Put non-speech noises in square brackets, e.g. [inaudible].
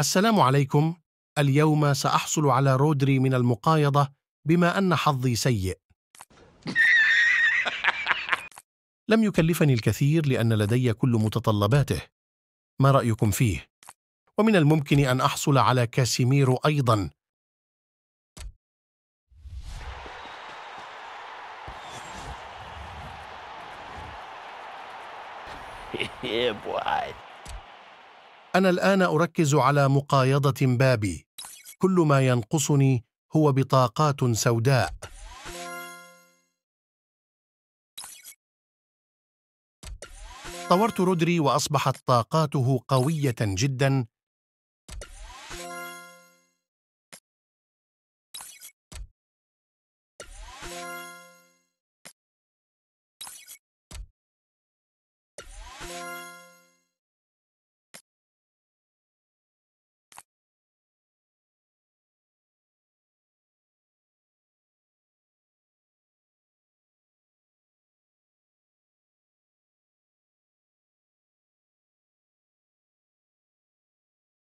السلام عليكم اليوم سأحصل على رودري من المقايضة بما أن حظي سيء [laughs] لم يكلفني الكثير لأن لدي كل متطلباته ما رأيكم فيه؟ ومن الممكن أن أحصل على كاسيميرو أيضا Yeah, [laughs] boy. أنا الآن أركز على مقايضة بابي كل ما ينقصني هو بطاقات سوداء طورت رودري وأصبحت طاقاته قوية جدا